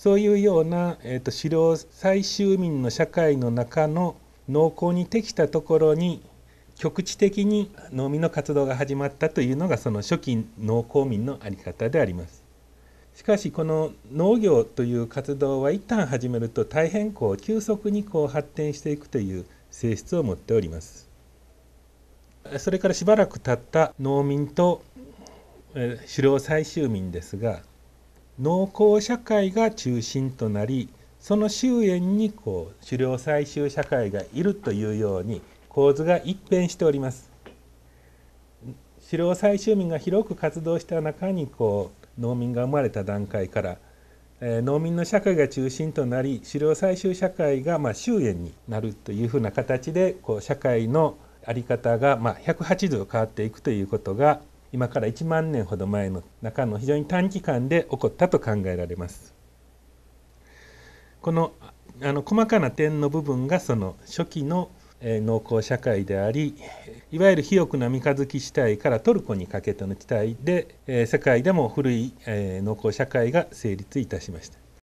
そういうような、えーと、狩猟採集民の社会の中の農耕に適したところに局地的に農民の活動が始まったというのがその初期農耕民のあり方であります。しかしこの農業という活動は一旦始めると大変こう急速にこう発展していくという性質を持っております。それからしばらく経った農民とえ狩猟採集民ですが農耕社会が中心となりその周辺にこう狩猟採集社会がいるというように構図が一変しております。狩猟採集民が広く活動した中にこう農民が生まれた段階から、えー、農民の社会が中心となり狩猟採集社会がまあ周辺になるというふうな形でこう社会の在り方がまあ180度変わっていくということが今から1万年ほど前の中の非常に短期間で起こったと考えられます。このあの細かな点の部分がその初期の、え農耕社会でありいわゆる肥沃な三日月地帯からトルコにかけての地帯で、え世界でも古い、え農耕社会が成立いたしました。